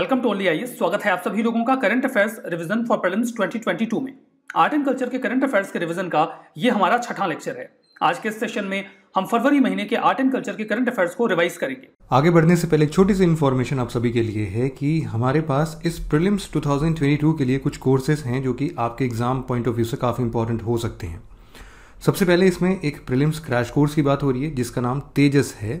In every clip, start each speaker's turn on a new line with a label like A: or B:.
A: welcome to only I स्वागत है आप सभी लोगों का current affairs revision for prelims 2022 में आर्ट एंड कल्चर के करंट अफेयर्स के रिवीजन का ये हमारा छठा लेक्चर है आज के इस सेशन में हम फरवरी महीने के आर्ट एंड कल्चर के करंट अफेयर्स को रिवाइज करेंगे
B: आगे बढ़ने से पहले छोटी सी इन्फॉर्मेशन आप सभी के लिए है कि हमारे पास इस प्रिलिम्स टू के लिए कुछ कोर्सेज हैं जो कि आपके एग्जाम पॉइंट ऑफ व्यू से काफ़ी इंपॉर्टेंट हो सकते हैं सबसे पहले इसमें एक प्रिलिम्स क्रैश कोर्स की बात हो रही है जिसका नाम तेजस है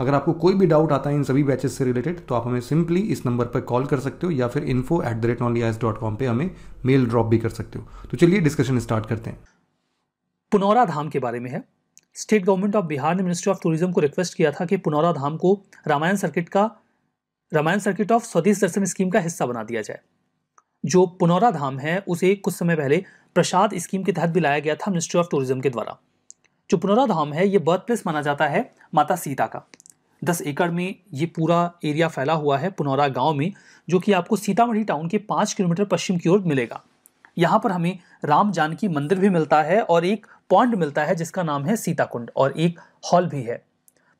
B: अगर आपको कोई भी डाउट आता है इन सभी बैचेस से रिलेटेड तो आप हमें सिंपली इस नंबर पर कॉल कर सकते हो या फिर info at the rate only S dot com पर हमें मेल ड्रॉप भी कर सकते हो तो चलिए डिस्कशन स्टार्ट करते हैं
A: पुनौरा धाम के बारे में है स्टेट गवर्नमेंट ऑफ बिहार ने मिनिस्ट्री ऑफ टूरिज्म को रिक्वेस्ट किया था कि पुनौरा धाम को रामायण सर्किट का रामायण सर्किट ऑफ स्वदेश दर्शन स्कीम का हिस्सा बना दिया जाए जो पुनौरा धाम है उसे कुछ समय पहले प्रसाद स्कीम के तहत भी लाया गया था मिनिस्ट्री ऑफ टूरिज्म के द्वारा जो पुनौरा धाम है ये बर्थ प्लेस माना जाता है माता सीता का दस एकड़ में ये पूरा एरिया फैला हुआ है पुनौरा गांव में जो कि आपको सीतामढ़ी टाउन के पाँच किलोमीटर पश्चिम की ओर मिलेगा यहाँ पर हमें राम जानकी मंदिर भी मिलता है और एक पॉइंट मिलता है जिसका नाम है सीताकुंड और एक हॉल भी है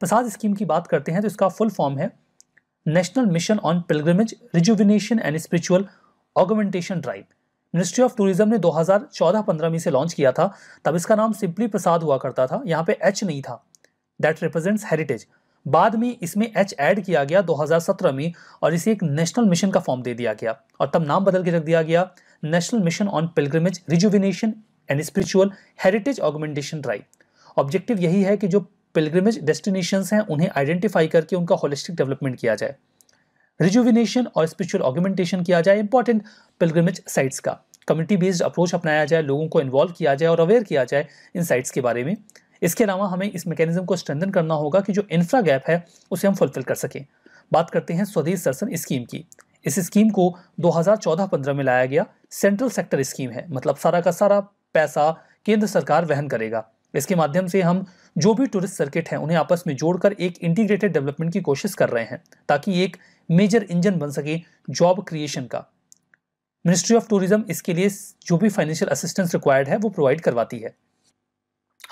A: प्रसाद स्कीम की बात करते हैं तो इसका फुल फॉर्म है national mission on pilgrimage rejuvenation and spiritual augmentation drive ministry of tourism ने 2014-15 में इसे लॉन्च किया था तब इसका नाम सिंपली प्रसाद हुआ करता था यहाँ पे एच नहीं था दैट रिप्रेजेंट्स हेरिटेज बाद में इसमें एच ऐड किया गया 2017 में और इसे एक नेशनल मिशन का फॉर्म दे दिया गया और तब नाम बदल के रख दिया गया national mission on pilgrimage rejuvenation and spiritual heritage augmentation drive objective यही है कि जो पिलग्रिमेज डेस्टिनेशन हैं उन्हें आइडेंटिफाई करके उनका होलिस्टिक डेवलपमेंट किया जाए रिजुविनेशन और स्पिरिचुअल ऑर्गमेंटेशन किया जाए इंपॉर्टेंट पिलग्रिमेज साइट्स का कम्युनिटी बेस्ड अप्रोच अपनाया जाए लोगों को इन्वॉल्व किया जाए और अवेयर किया जाए इन साइट्स के बारे में इसके अलावा हमें इस मैकेनिज्म को स्ट्रेंथन करना होगा कि जो इंफ्रा गैप है उसे हम फुलफिल कर सकें बात करते हैं स्वदेश सरसन स्कीम की इस स्कीम को 2014-15 में लाया गया सेंट्रल सेक्टर स्कीम है मतलब सारा का सारा पैसा केंद्र सरकार वहन करेगा इसके माध्यम से हम जो भी टूरिस्ट सर्किट हैं उन्हें आपस में जोड़कर एक इंटीग्रेटेड डेवलपमेंट की कोशिश कर रहे हैं ताकि एक मेजर इंजन बन सके जॉब क्रिएशन का मिनिस्ट्री ऑफ टूरिज्म इसके लिए जो भी फाइनेंशियल असिस्टेंस रिक्वायर्ड है वो प्रोवाइड करवाती है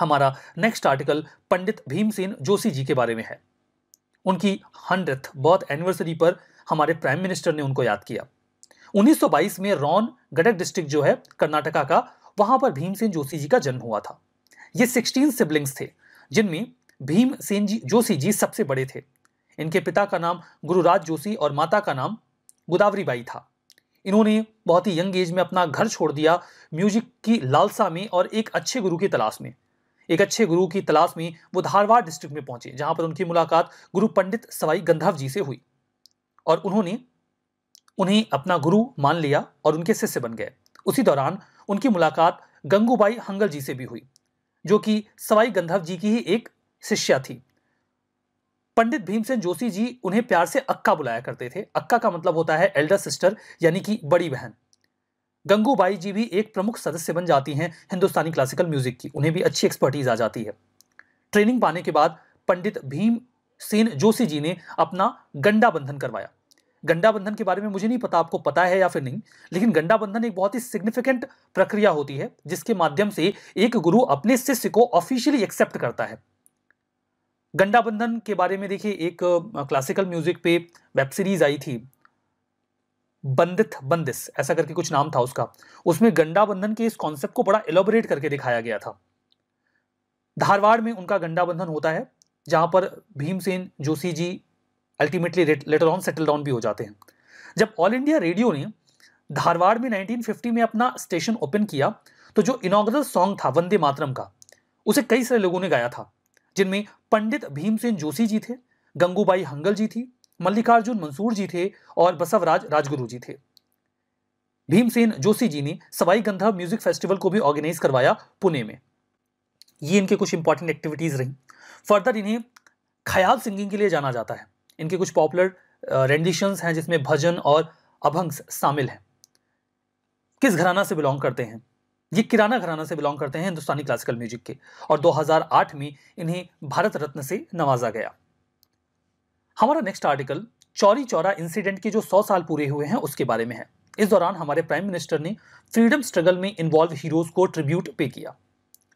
A: हमारा नेक्स्ट आर्टिकल पंडित भीमसेन जोशी जी के बारे में है उनकी हंड्रेथ बर्थ एनिवर्सरी पर हमारे प्राइम मिनिस्टर ने उनको याद किया 1922 में रॉन गडक डिस्ट्रिक्ट जो है कर्नाटका का वहां पर भीमसेन जोशी जी का जन्म हुआ था ये 16 सिबलिंग्स थे जिनमें भीमसेन जी जोशी जी सबसे बड़े थे इनके पिता का नाम गुरुराज जोशी और माता का नाम गोदावरी बाई था इन्होंने बहुत ही यंग एज में अपना घर छोड़ दिया म्यूजिक की लालसा में और एक अच्छे गुरु की तलाश में एक अच्छे गुरु की तलाश में वो धारवाड़ डिस्ट्रिक्ट में पहुंचे जहां पर उनकी मुलाकात गुरु पंडित सवाई गंधर्व जी से हुई और उन्होंने उन्हें अपना गुरु मान लिया और उनके शिष्य बन गए उसी दौरान उनकी मुलाकात गंगूबाई हंगल जी से भी हुई जो कि सवाई गंधर्व जी की ही एक शिष्या थी पंडित भीमसेन जोशी जी उन्हें प्यार से अक्का बुलाया करते थे अक्का का मतलब होता है एल्डर सिस्टर यानी कि बड़ी बहन गंगूबाई जी भी एक प्रमुख सदस्य बन जाती हैं हिंदुस्तानी क्लासिकल म्यूजिक की उन्हें भी अच्छी एक्सपर्टीज आ जाती है ट्रेनिंग पाने के बाद पंडित भीम सेन जोशी जी ने अपना गंडा बंधन करवाया गंडा बंधन के बारे में मुझे नहीं पता आपको पता है या फिर नहीं लेकिन गंडा बंधन एक बहुत ही सिग्निफिकेंट प्रक्रिया होती है जिसके माध्यम से एक गुरु अपने शिष्य को ऑफिशियली एक्सेप्ट करता है गंडा बंधन के बारे में देखिए एक क्लासिकल म्यूजिक पे वेब सीरीज आई थी बंदित बंदिस ऐसा करके कुछ नाम था उसका उसमें गंडा बंधन के इस कॉन्सेप्ट को बड़ा एलोबरेट करके दिखाया गया था धारवाड़ में उनका गंडा बंधन होता है जहां पर Bhimsen Joshi ji ultimately later on settle down भी हो जाते हैं जब ऑल इंडिया रेडियो ने धारवाड़ में 1950 में अपना स्टेशन ओपन किया तो जो इनोग्रल सॉन्ग था वंदे मातरम का उसे कई सारे लोगों ने गाया था जिनमें पंडित भीमसेन जोशी जी थे गंगूबाई हंगल जी थी मल्लिकार्जुन मंसूर जी थे और बसवराज राजगुरु जी थे भीमसेन जोशी जी ने सवाई गंधर्व म्यूजिक फेस्टिवल को भी ऑर्गेनाइज करवाया पुणे में ये इनके कुछ इंपॉर्टेंट एक्टिविटीज़ रहीं फर्दर इन्हें ख्याल सिंगिंग के लिए जाना जाता है इनके कुछ पॉपुलर रेंडिशंस हैं जिसमें भजन और अभंग शामिल हैं किस घराना से बिलोंग करते हैं ये किराना घराना से बिलोंग करते हैं हिंदुस्तानी क्लासिकल म्यूजिक के और 2008 में इन्हें भारत रत्न से नवाजा गया हमारा next article Chauri Chaura incident के जो सौ साल पूरे हुए हैं उसके बारे में है इस दौरान हमारे प्राइम मिनिस्टर ने फ्रीडम स्ट्रगल में इन्वॉल्व हीरोज को ट्रिब्यूट पे किया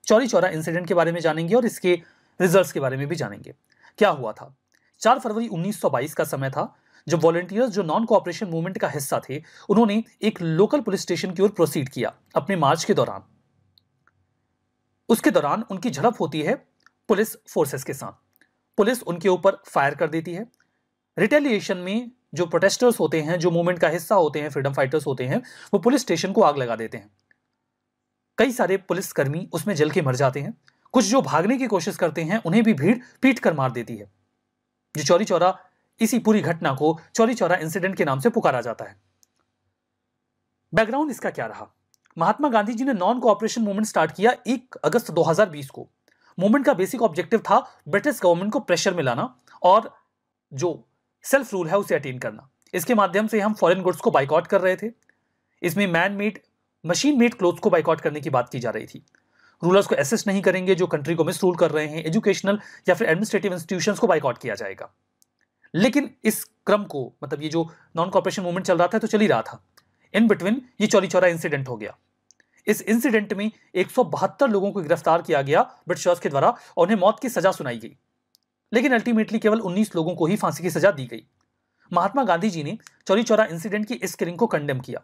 A: चौरी चौरा इंसिडेंट के बारे में जानेंगे और इसके रिजल्ट्स के बारे में भी जानेंगे क्या हुआ था चार फरवरी 1922 का समय था जब वॉलेंटियर्स जो नॉन कोऑपरेशन मूवमेंट का हिस्सा थे उन्होंने एक लोकल पुलिस स्टेशन की ओर प्रोसीड किया अपने मार्च के दौरान उसके दौरान उनकी झड़प होती है पुलिस फोर्सेस के साथ पुलिस उनके ऊपर फायर कर देती है रिटेलिएशन में जो प्रोटेस्टर्स होते हैं जो मूवमेंट का हिस्सा होते हैं फ्रीडम फाइटर्स होते हैं वो पुलिस स्टेशन को आग लगा देते हैं कई सारे पुलिसकर्मी उसमें जल के मर जाते हैं कुछ जो भागने की कोशिश करते हैं उन्हें भी भीड़ पीट कर मार देती है जो चौरी चौरा इसी पूरी घटना को चौरी चौरा इंसिडेंट के नाम से पुकारा जाता है बैकग्राउंड इसका क्या रहा महात्मा गांधी जी ने नॉन कोऑपरेशन मूवमेंट स्टार्ट किया 1 अगस्त 2020 को मूवमेंट का बेसिक ऑब्जेक्टिव था ब्रिटिश गवर्नमेंट को प्रेशर में लाना और जो सेल्फ रूल है उसे अटेन करना इसके माध्यम से हम फॉरेन गुड्स को बाइकआउट कर रहे थे इसमें man made machine made clothes को बाइकआउट करने की बात की जा रही थी रूलर्स को असिस्ट नहीं करेंगे जो कंट्री को मिस रूल कर रहे हैं एजुकेशनल या फिर एडमिनिस्ट्रेटिव इंस्टीट्यूशन को बाइकआउट किया जाएगा लेकिन इस क्रम को मतलब ये जो नॉन कॉपरेशन मूवमेंट चल रहा था तो चल ही रहा था इन बिटवीन ये चौरी चौरा इंसिडेंट हो गया इस इंसिडेंट में एक लोगों को गिरफ्तार किया गया ब्रिटिशर्स के द्वारा और उन्हें मौत की सजा सुनाई गई लेकिन अल्टीमेटली केवल 19 लोगों को ही फांसी की सजा दी गई महात्मा गांधी जी ने चौरी चौरा इंसिडेंट की इस किलिंग को कंडेम किया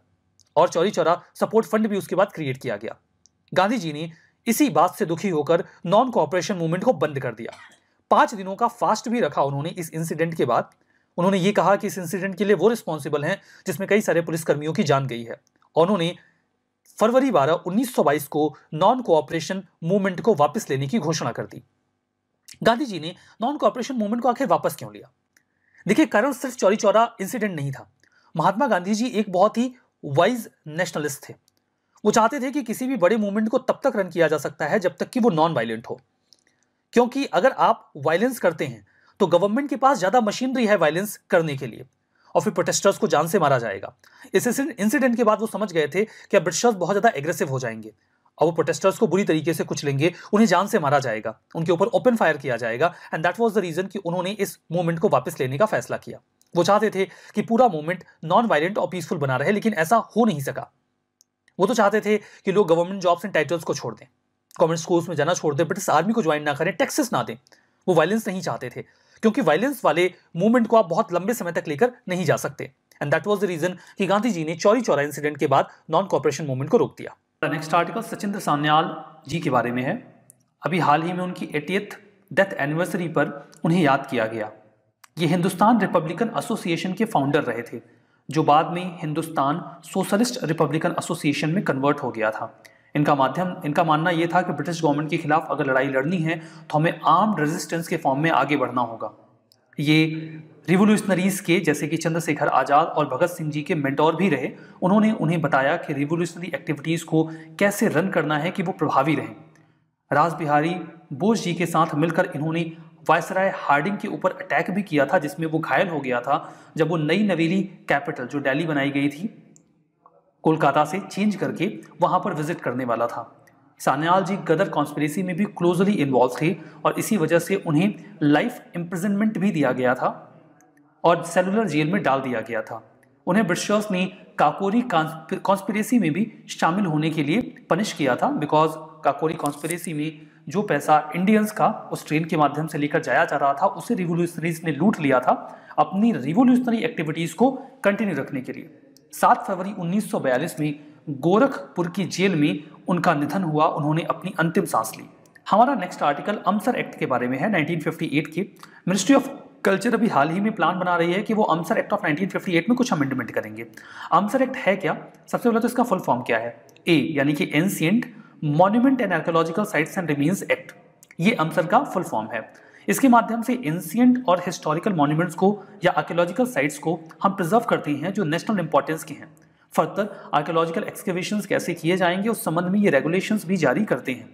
A: और चौरी चौरा सपोर्ट फंड भी उसके बाद क्रिएट किया गया गांधी जी ने इसी बात से दुखी होकर नॉन कॉपरेशन मूवमेंट को बंद कर दिया पांच दिनों का फास्ट भी रखा उन्होंने इस इंसिडेंट के बाद उन्होंने ये कहा कि इस इंसिडेंट के लिए वो रिस्पॉन्सिबल हैं जिसमें कई सारे पुलिसकर्मियों की जान गई है और उन्होंने फरवरी बारह उन्नीस को नॉन कोऑपरेशन मूवमेंट को वापस लेने की घोषणा कर दी गांधी जी ने नॉन कोऑपरेशन मूवमेंट को आखिर वापस क्यों लिया देखिए कारण सिर्फ चौरी चौरा इंसिडेंट नहीं था महात्मा गांधी जी एक बहुत ही वाइज नेशनलिस्ट थे वो चाहते थे कि किसी भी बड़े मूवमेंट को तब तक रन किया जा सकता है जब तक कि वो नॉन वायलेंट हो क्योंकि अगर आप वायलेंस करते हैं तो गवर्नमेंट के पास ज़्यादा मशीनरी है वायलेंस करने के लिए और फिर प्रोटेस्टर्स को जान से मारा जाएगा इस इंसिडेंट के बाद वो समझ गए थे कि अब ब्रिटिशर्स बहुत ज़्यादा एग्रेसिव हो जाएंगे और वो प्रोटेस्टर्स को बुरी तरीके से कुचलेंगे उन्हें जान से मारा जाएगा उनके ऊपर ओपन फायर किया जाएगा and that was the reason कि उन्होंने इस मूवमेंट को वापस लेने का फैसला किया वो चाहते थे कि पूरा मूवमेंट नॉन वायलेंट और पीसफुल बना रहे लेकिन ऐसा हो नहीं सका वो तो चाहते थे कि लोग गवर्नमेंट जॉब्स एंड टाइटल्स को छोड़ दें गवर्नमेंट स्कूल्स में जाना छोड़ दें ब्रिटिश आर्मी को ज्वाइन ना करें टैक्सेस ना दें वो वायलेंस नहीं चाहते थे क्योंकि वायलेंस वाले मूवमेंट को आप बहुत लंबे समय तक लेकर नहीं जा सकते and that was the reason कि गांधी जी ने चौरी चौरा इंसिडेंट के बाद नॉन कॉपरेशन मूवमेंट को रोक दिया नेक्स्ट आर्टिकल सचिंद्र सान्याल जी के बारे में है अभी हाल ही में उनकी एटीएथ डेथ एनिवर्सरी पर उन्हें याद किया गया ये हिंदुस्तान रिपब्लिकन एसोसिएशन के फाउंडर रहे थे जो बाद में हिंदुस्तान सोशलिस्ट रिपब्लिकन एसोसिएशन में कन्वर्ट हो गया था इनका माध्यम इनका मानना यह था कि ब्रिटिश गवर्नमेंट के खिलाफ अगर लड़ाई लड़नी है तो हमें आर्म्ड रेजिस्टेंस के फॉर्म में आगे बढ़ना होगा ये रिवोल्यूशनरीज के जैसे कि चंद्रशेखर आज़ाद और भगत सिंह जी के मेंटोर भी रहे उन्होंने उन्हें बताया कि रिवोल्यूशनरी एक्टिविटीज़ को कैसे रन करना है कि वो प्रभावी रहें राज बिहारी बोस जी के साथ मिलकर इन्होंने वायसराय हार्डिंग के ऊपर अटैक भी किया था जिसमें वो घायल हो गया था जब वो नई नवेली कैपिटल जो दिल्ली बनाई गई थी कोलकाता से चेंज करके वहाँ पर विजिट करने वाला था सान्याल जी गदर कॉन्स्परेसी में भी क्लोजली इन्वॉल्व थे और इसी वजह से उन्हें लाइफ इम्प्रिजनमेंट भी दिया गया था और सेलुलर जेल में डाल दिया गया था उन्हें ब्रिटिशर्स ने काकोरी कॉन्स्परेसी में भी शामिल होने के लिए पनिश किया था बिकॉज काकोरी कॉन्स्परेसी में जो पैसा इंडियंस का उस ट्रेन के माध्यम से लेकर जाया जा रहा था उसे रिवोल्यूशनरीज ने लूट लिया था अपनी रिवोल्यूशनरी एक्टिविटीज़ को कंटिन्यू रखने के लिए 7 फरवरी 1942 में गोरखपुर की जेल में उनका निधन हुआ उन्होंने अपनी अंतिम सांस ली हमारा नेक्स्ट आर्टिकल अमसर एक्ट के बारे में है 1958 के मिनिस्ट्री ऑफ कल्चर अभी हाल ही में प्लान बना रही है कि वो अमसर एक्ट ऑफ 1958 में कुछ अमेंडमेंट करेंगे अमसर एक्ट है क्या सबसे पहले तो इसका फुल फॉर्म क्या है ए यानी कि ancient monument and archaeological sites and remains act ये अमसर का फुल फॉर्म है इसके माध्यम से एंशियंट और हिस्टोरिकल मॉन्यूमेंट्स को या आर्कियोलॉजिकल साइट्स को हम प्रिजर्व करते हैं जो नेशनल इंपॉर्टेंस के हैं फर्दर आर्कियोलॉजिकल एक्सकेवेशन कैसे किए जाएंगे उस संबंध में ये रेगुलेशन भी जारी करते हैं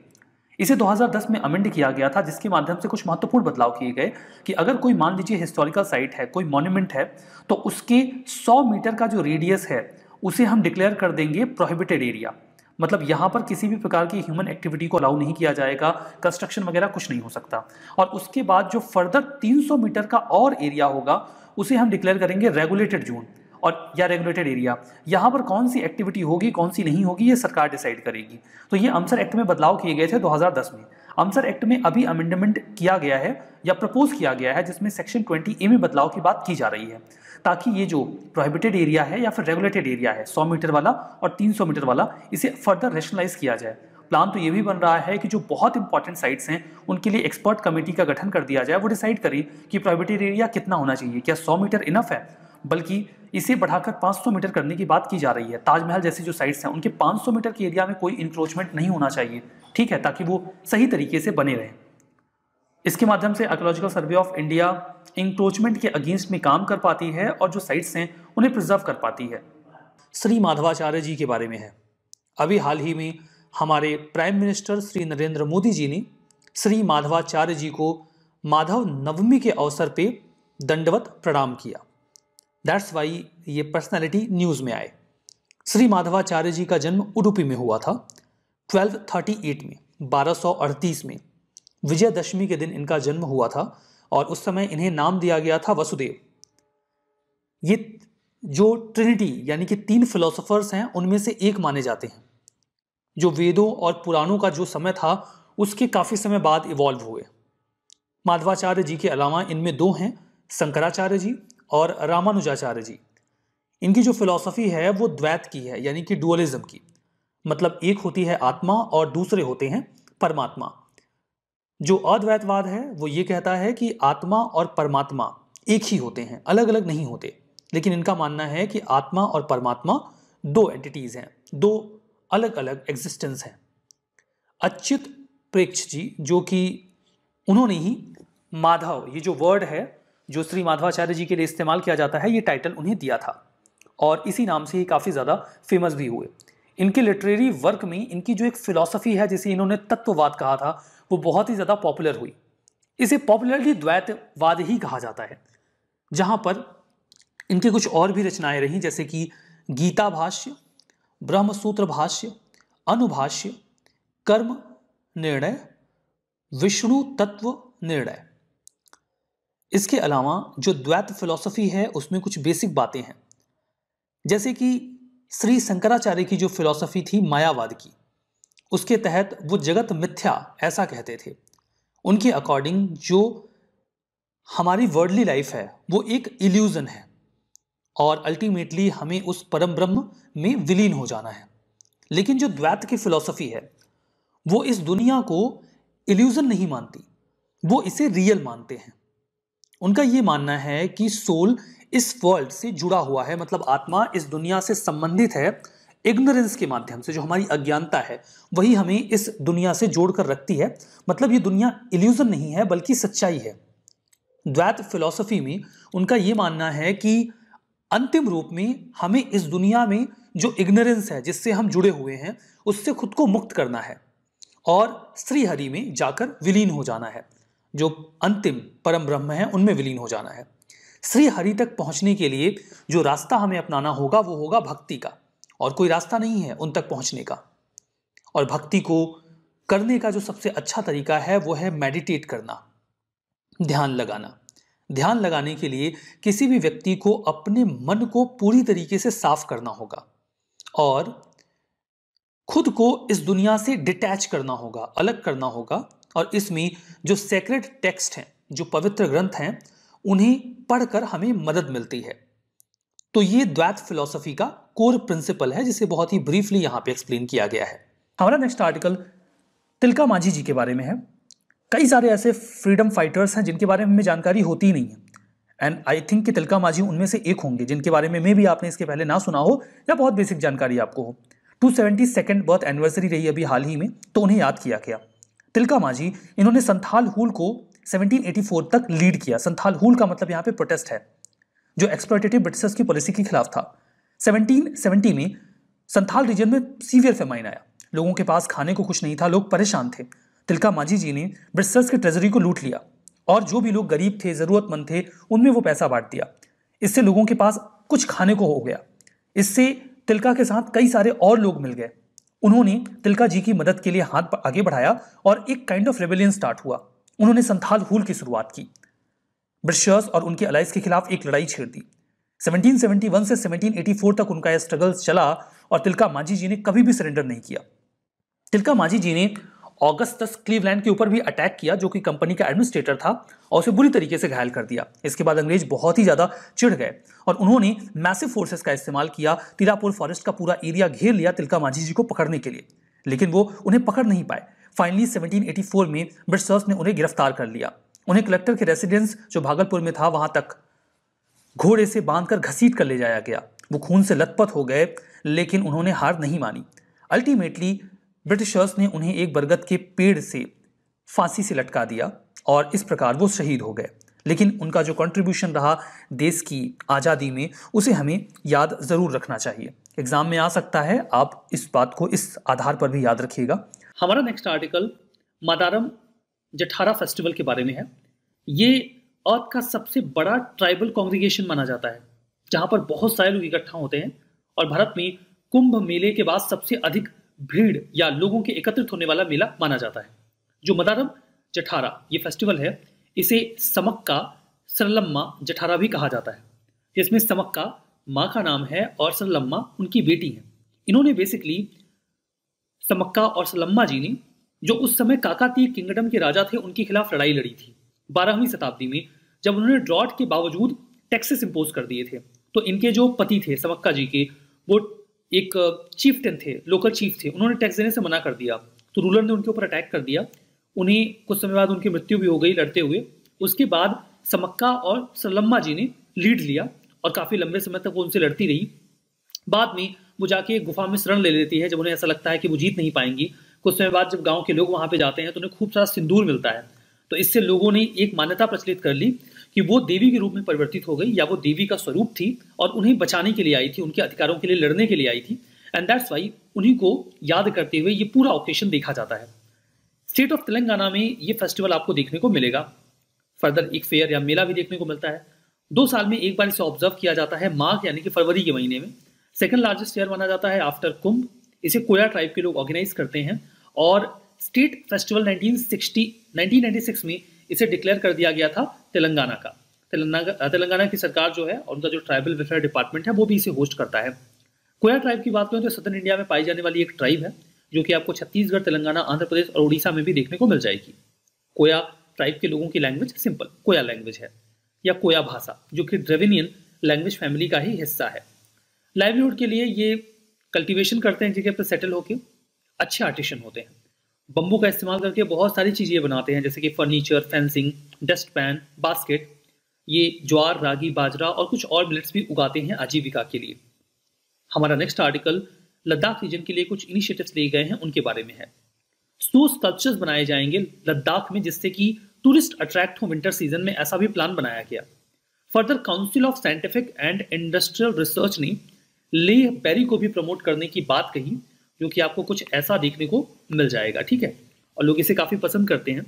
A: इसे 2010 में अमेंड किया गया था जिसके माध्यम से कुछ महत्वपूर्ण बदलाव किए गए कि अगर कोई मान लीजिए हिस्टोरिकल साइट है कोई मॉन्यूमेंट है तो उसके 100 मीटर का जो रेडियस है उसे हम डिक्लेयर कर देंगे प्रोहिबिटेड एरिया मतलब यहाँ पर किसी भी प्रकार की ह्यूमन एक्टिविटी को अलाउ नहीं किया जाएगा कंस्ट्रक्शन वगैरह कुछ नहीं हो सकता और उसके बाद जो फर्दर 300 मीटर का और एरिया होगा उसे हम डिक्लेयर करेंगे रेगुलेटेड जोन और या रेगुलेटेड एरिया यहाँ पर कौन सी एक्टिविटी होगी कौन सी नहीं होगी ये सरकार डिसाइड करेगी तो ये अमसर एक्ट में बदलाव किए गए थे दो में आंसर एक्ट में अभी अमेंडमेंट किया गया है या प्रपोज किया गया है जिसमें सेक्शन 20 ए में बदलाव की बात की जा रही है ताकि ये जो प्रोहिबिटेड एरिया है या फिर रेगुलेटेड एरिया है 100 मीटर वाला और 300 मीटर वाला इसे फर्दर रेशनलाइज किया जाए प्लान तो ये भी बन रहा है कि जो बहुत इंपॉर्टेंट साइट्स हैं उनके लिए एक्सपर्ट कमेटी का गठन कर दिया जाए वो डिसाइड करें कि प्रोहिबिटेड एरिया कितना होना चाहिए क्या सौ मीटर इनफ है बल्कि इसे बढ़ाकर 500 मीटर करने की बात की जा रही है ताजमहल जैसी जो साइट्स हैं उनके 500 मीटर के एरिया में कोई इंक्रोचमेंट नहीं होना चाहिए ठीक है ताकि वो सही तरीके से बने रहें इसके माध्यम से archaeological survey of India encroachment के अगेंस्ट में काम कर पाती है और जो साइट्स हैं उन्हें प्रिजर्व कर पाती है श्री माधवाचार्य जी के बारे में है अभी हाल ही में हमारे प्राइम मिनिस्टर श्री नरेंद्र मोदी जी ने श्री माधवाचार्य जी को माधव नवमी के अवसर पे दंडवत प्रणाम किया दैट्स वाई ये पर्सनैलिटी न्यूज़ में आए श्री माधवाचार्य जी का जन्म उडुपी में हुआ था 1238 में 1238 में विजयदशमी के दिन इनका जन्म हुआ था और उस समय इन्हें नाम दिया गया था वसुदेव ये जो ट्रिनिटी यानी कि तीन फिलोसोफर्स हैं उनमें से एक माने जाते हैं जो वेदों और पुराणों का जो समय था उसके काफ़ी समय बाद इवॉल्व हुए माधवाचार्य जी के अलावा इनमें दो हैं शंकराचार्य जी और रामानुजाचार्य जी इनकी जो फिलॉसफी है वो द्वैत की है यानी कि डुअलिज्म की मतलब एक होती है आत्मा और दूसरे होते हैं परमात्मा जो अद्वैतवाद है वो ये कहता है कि आत्मा और परमात्मा एक ही होते हैं अलग अलग नहीं होते लेकिन इनका मानना है कि आत्मा और परमात्मा दो एंटिटीज़ हैं दो अलग अलग एग्जिस्टेंस हैं अच्युत प्रेक्ष जी जो कि उन्होंने ही माधव ये जो वर्ड है जो श्री माधवाचार्य जी के लिए इस्तेमाल किया जाता है ये टाइटल उन्हें दिया था और इसी नाम से ये काफ़ी ज़्यादा फेमस भी हुए इनके लिटरेरी वर्क में इनकी जो एक फिलॉसफ़ी है जिसे इन्होंने तत्ववाद कहा था वो बहुत ही ज़्यादा पॉपुलर हुई इसे पॉपुलरली द्वैतवाद ही कहा जाता है जहाँ पर इनके कुछ और भी रचनाएं रहीं जैसे कि गीता भाष्य ब्रह्मसूत्र भाष्य अनुभाष्य कर्म निर्णय विष्णु तत्व निर्णय इसके अलावा जो द्वैत फिलॉसफी है उसमें कुछ बेसिक बातें हैं जैसे कि श्री शंकराचार्य की जो फिलॉसफी थी मायावाद की उसके तहत वो जगत मिथ्या ऐसा कहते थे उनके अकॉर्डिंग जो हमारी वर्ल्डली लाइफ है वो एक इल्यूज़न है और अल्टीमेटली हमें उस परम ब्रह्म में विलीन हो जाना है लेकिन जो द्वैत की फिलॉसफी है वो इस दुनिया को इल्यूज़न नहीं मानती वो इसे रियल मानते हैं उनका ये मानना है कि सोल इस वर्ल्ड से जुड़ा हुआ है मतलब आत्मा इस दुनिया से संबंधित है इग्नोरेंस के माध्यम से जो हमारी अज्ञानता है वही हमें इस दुनिया से जोड़कर रखती है मतलब ये दुनिया इल्यूजन नहीं है बल्कि सच्चाई है द्वैत फिलॉसफी में उनका ये मानना है कि अंतिम रूप में हमें इस दुनिया में जो इग्नोरेंस है जिससे हम जुड़े हुए हैं उससे खुद को मुक्त करना है और श्रीहरि में जाकर विलीन हो जाना है जो अंतिम परम ब्रह्म है उनमें विलीन हो जाना है श्री हरि तक पहुंचने के लिए जो रास्ता हमें अपनाना होगा वो होगा भक्ति का और कोई रास्ता नहीं है उन तक पहुंचने का और भक्ति को करने का जो सबसे अच्छा तरीका है वो है मेडिटेट करना ध्यान लगाना ध्यान लगाने के लिए किसी भी व्यक्ति को अपने मन को पूरी तरीके से साफ करना होगा और खुद को इस दुनिया से डिटैच करना होगा अलग करना होगा और इसमें जो सेक्रेट टेक्स्ट हैं जो पवित्र ग्रंथ हैं उन्हें पढ़कर हमें मदद मिलती है तो ये द्वैत फिलोसफी का कोर प्रिंसिपल है जिसे बहुत ही ब्रीफली यहाँ पे एक्सप्लेन किया गया है हमारा नेक्स्ट आर्टिकल तिलका मांझी जी के बारे में है कई सारे ऐसे फ्रीडम फाइटर्स हैं जिनके बारे में हमें जानकारी होती ही नहीं है एंड आई थिंक कि तिलका मांझी उनमें से एक होंगे जिनके बारे में मे भी आपने इसके पहले ना सुना हो या बहुत बेसिक जानकारी आपको हो two seventy second birth anniversary रही अभी हाल ही में तो उन्हें याद किया गया तिलका माझी इन्होंने संथाल हूल को 1784 तक लीड किया संथाल हूल का मतलब यहाँ पे प्रोटेस्ट है जो एक्सप्लोटेटिव ब्रिटिशर्स की पॉलिसी के खिलाफ था 1770 में संथाल रीजन में सीवियर फेमाइन आया लोगों के पास खाने को कुछ नहीं था लोग परेशान थे तिलका माझी जी ने ब्रिटिशर्स की ट्रेजरी को लूट लिया और जो भी लोग गरीब थे ज़रूरतमंद थे उनमें वो पैसा बांट दिया इससे लोगों के पास कुछ खाने को हो गया इससे तिलका के साथ कई सारे और लोग मिल गए उन्होंने तिलका जी की मदद के लिए हाथ आगे बढ़ाया और एक काइंड ऑफ रेबेलियन स्टार्ट हुआ उन्होंने संथाल हूल की शुरुआत की ब्रिटिशर्स और उनके अलाइज के खिलाफ एक लड़ाई छेड़ दी 1771 से 1784 तक उनका यह स्ट्रगल चला और तिलका मांझी जी ने कभी भी सरेंडर नहीं किया तिलका मांझी जी ने अगस्त क्लीवलैंड के ऊपर भी अटैक किया जो कि कंपनी का एडमिनिस्ट्रेटर था और उसे बुरी तरीके से घायल कर दिया इसके बाद अंग्रेज बहुत ही ज़्यादा चिढ़ गए और उन्होंने मैसिव फोर्सेस का इस्तेमाल किया तिरापुर फॉरेस्ट का पूरा एरिया घेर लिया तिलका मांझी जी को पकड़ने के लिए लेकिन वो उन्हें पकड़ नहीं पाए फाइनली 1784 में ब्रिटिशर्स ने उन्हें गिरफ्तार कर लिया उन्हें कलेक्टर के रेसिडेंस जो भागलपुर में था वहां तक घोड़े से बांधकर घसीट कर ले जाया गया वो खून से लथपथ हो गए लेकिन उन्होंने हार नहीं मानी अल्टीमेटली ब्रिटिशर्स ने उन्हें एक बरगद के पेड़ से फांसी से लटका दिया और इस प्रकार वो शहीद हो गए लेकिन उनका जो कंट्रीब्यूशन रहा देश की आज़ादी में उसे हमें याद ज़रूर रखना चाहिए एग्ज़ाम में आ सकता है आप इस बात को इस आधार पर भी याद रखिएगा हमारा next article Medaram Jatara festival के बारे में है ये अर्थ का सबसे बड़ा ट्राइबल कॉन्ग्रीगेशन माना जाता है जहाँ पर बहुत सारे लोग इकट्ठा होते हैं और भारत में कुंभ मेले के बाद सबसे अधिक भीड़ या लोगों के एकत्रित होने वाला मेला माना जाता है जो मदारम जठारा ये फेस्टिवल है इसे समक्का सरलम्मा जठारा भी कहा जाता है इसमें समक्का माँ का नाम है और सरलम्मा उनकी बेटी है इन्होंने बेसिकली समक्का और सलम्मा जी ने जो उस समय काकातीय किंगडम के राजा थे उनके खिलाफ लड़ाई लड़ी थी बारहवीं शताब्दी में जब उन्होंने ड्रॉट के बावजूद टैक्सेस इम्पोज कर दिए थे तो इनके जो पति थे समक्का जी के वो एक चीफटन थे लोकल चीफ थे उन्होंने टैक्स देने से मना कर दिया तो रूलर ने उनके ऊपर अटैक कर दिया उन्हें कुछ समय बाद उनकी मृत्यु भी हो गई लड़ते हुए उसके बाद समक्का और सलम्मा जी ने लीड लिया और काफ़ी लंबे समय तक वो उनसे लड़ती रही बाद में वो जाके एक गुफा में शरण ले लेती है जब उन्हें ऐसा लगता है कि वो जीत नहीं पाएंगी कुछ समय बाद जब गांव के लोग वहाँ पे जाते हैं तो उन्हें खूब सारा सिंदूर मिलता है तो इससे लोगों ने एक मान्यता प्रचलित कर ली कि वो देवी के रूप में परिवर्तित हो गई या वो देवी का स्वरूप थी और उन्हें बचाने के लिए आई थी उनके अधिकारों के लिए लड़ने के लिए आई थी एंड दैट्स वाई उन्हीं को याद करते हुए ये पूरा ऑकेशन देखा जाता है स्टेट ऑफ तेलंगाना में ये फेस्टिवल आपको देखने को मिलेगा फर्दर एक फेयर या मेला भी देखने को मिलता है दो साल में एक बार इसे ऑब्जर्व किया जाता है माघ यानी कि फरवरी के महीने में सेकेंड लार्जेस्ट फेयर माना जाता है आफ्टर कुंभ इसे कोया ट्राइब के लोग ऑर्गेनाइज करते हैं और स्टेट फेस्टिवल 1960 1996 में इसे डिक्लेयर कर दिया गया था तेलंगाना का तेलंगाना तेलंगाना की सरकार जो है और उनका जो ट्राइबल वेलफेयर डिपार्टमेंट है वो भी इसे होस्ट करता है कोया ट्राइब की बात करें तो सदर्न इंडिया में पाई जाने वाली एक ट्राइब है जो कि आपको छत्तीसगढ़ तेलंगाना आंध्र प्रदेश और उड़ीसा में भी देखने को मिल जाएगी कोया ट्राइब के लोगों की लैंग्वेज सिंपल कोया लैंग्वेज है या कोया भाषा जो कि ड्रेविनियन लैंग्वेज फैमिली का ही हिस्सा है लाइवलीहुड के लिए ये कल्टीवेशन करते हैं जगह पर सेटल होकर अच्छे आर्टिशन होते हैं बम्बू का इस्तेमाल करके बहुत सारी चीज़ें बनाते हैं जैसे कि furniture fencing dust pan basket ये ज्वार रागी बाजरा और कुछ और मिलेट्स भी उगाते हैं आजीविका के लिए हमारा नेक्स्ट आर्टिकल लद्दाख रीजन के लिए कुछ इनिशिएटिव्स लिए गए हैं उनके बारे में है स्नो स्कल्पचर्स बनाए जाएंगे लद्दाख में जिससे कि टूरिस्ट अट्रैक्ट हो विंटर सीजन में ऐसा भी प्लान बनाया गया further council of scientific and industrial research ने लेह बैरी को भी प्रमोट करने की बात कही जो कि आपको कुछ ऐसा देखने को मिल जाएगा ठीक है और लोग इसे काफ़ी पसंद करते हैं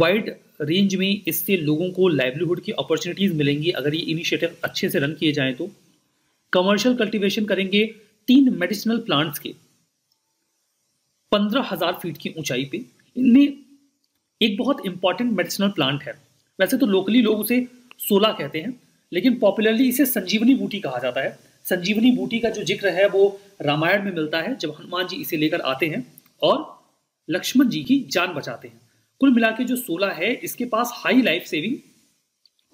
A: वाइड रेंज में इससे लोगों को लाइवलीहुड की अपॉर्चुनिटीज़ मिलेंगी अगर ये इनिशिएटिव अच्छे से रन किए जाएं तो कमर्शियल कल्टीवेशन करेंगे तीन मेडिसिनल प्लांट्स के पंद्रह हज़ार फीट की ऊंचाई पे इनमें एक बहुत इंपॉर्टेंट मेडिसिनल प्लांट है वैसे तो लोकली लोग उसे सोला कहते हैं लेकिन पॉपुलरली इसे संजीवनी बूटी कहा जाता है संजीवनी बूटी का जो जिक्र है वो रामायण में मिलता है जब हनुमान जी इसे लेकर आते हैं और लक्ष्मण जी की जान बचाते हैं कुल मिला के जो सोलह है इसके पास हाई लाइफ सेविंग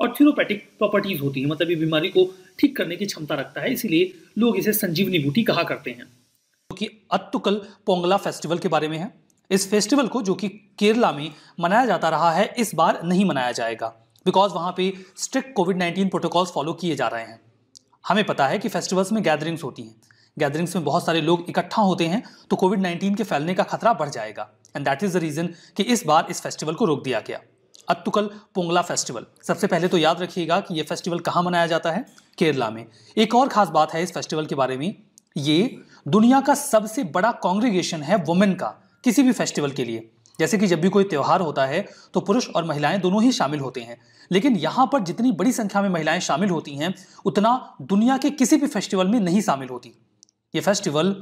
A: और थीरोपैटिक प्रॉपर्टीज होती है मतलब ये बीमारी को ठीक करने की क्षमता रखता है इसीलिए लोग इसे संजीवनी बूटी कहा करते हैं क्योंकि कि अत्तुकल पोंगला फेस्टिवल के बारे में है इस फेस्टिवल को जो कि केरला में मनाया जाता रहा है इस बार नहीं मनाया जाएगा बिकॉज वहाँ पे स्ट्रिक्ट कोविड 19 प्रोटोकॉल्स फॉलो किए जा रहे हैं हमें पता है कि फेस्टिवल्स में गैदरिंग्स होती हैं गैदरिंग्स में बहुत सारे लोग इकट्ठा होते हैं तो कोविड नाइन्टीन के फैलने का खतरा बढ़ जाएगा and that is the reason कि इस बार इस फेस्टिवल को रोक दिया गया अत्तुकल पोंगला फेस्टिवल सबसे पहले तो याद रखिएगा कि ये फेस्टिवल कहाँ मनाया जाता है केरला में एक और ख़ास बात है इस फेस्टिवल के बारे में ये दुनिया का सबसे बड़ा कॉन्ग्रीगेशन है वुमेन का किसी भी फेस्टिवल के लिए जैसे कि जब भी कोई त्यौहार होता है तो पुरुष और महिलाएं दोनों ही शामिल होते हैं लेकिन यहाँ पर जितनी बड़ी संख्या में महिलाएं शामिल होती हैं उतना दुनिया के किसी भी फेस्टिवल में नहीं शामिल होती ये फेस्टिवल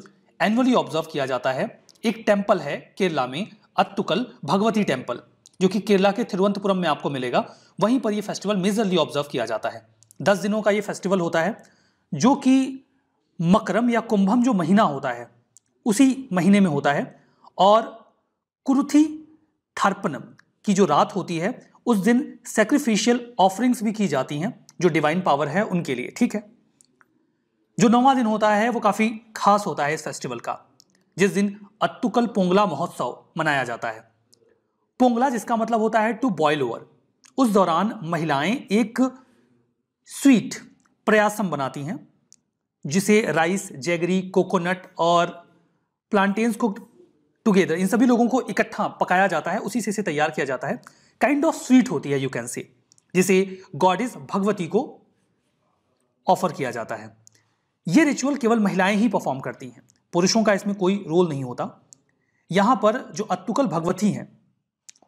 A: एनुअली ऑब्जर्व किया जाता है एक टेम्पल है केरला में अत्तुकल भगवती टेम्पल जो कि केरला के थिरुवंतपुरम में आपको मिलेगा वहीं पर यह फेस्टिवल मेजरली ऑब्जर्व किया जाता है दस दिनों का ये फेस्टिवल होता है जो कि मकरम या कुंभम जो महीना होता है उसी महीने में होता है और कुरुथी थर्पनम की जो रात होती है उस दिन सेक्रीफिशियल ऑफरिंग्स भी की जाती हैं जो डिवाइन पावर है उनके लिए ठीक है जो नौवा दिन होता है वो काफ़ी खास होता है इस फेस्टिवल का जिस दिन अत्तुकल पोंगला महोत्सव मनाया जाता है पोंगला जिसका मतलब होता है टू बॉयल ओवर उस दौरान महिलाएं एक स्वीट प्रयासम बनाती हैं जिसे राइस जैगरी कोकोनट और प्लांटेन्स को टुगेदर इन सभी लोगों को इकट्ठा पकाया जाता है उसी से इसे तैयार किया जाता है काइंड ऑफ स्वीट होती है यू कैन से जिसे गॉडेस भगवती को ऑफर किया जाता है ये रिचुअल केवल महिलाएं ही परफॉर्म करती हैं पुरुषों का इसमें कोई रोल नहीं होता यहाँ पर जो अत्तुकल भगवती हैं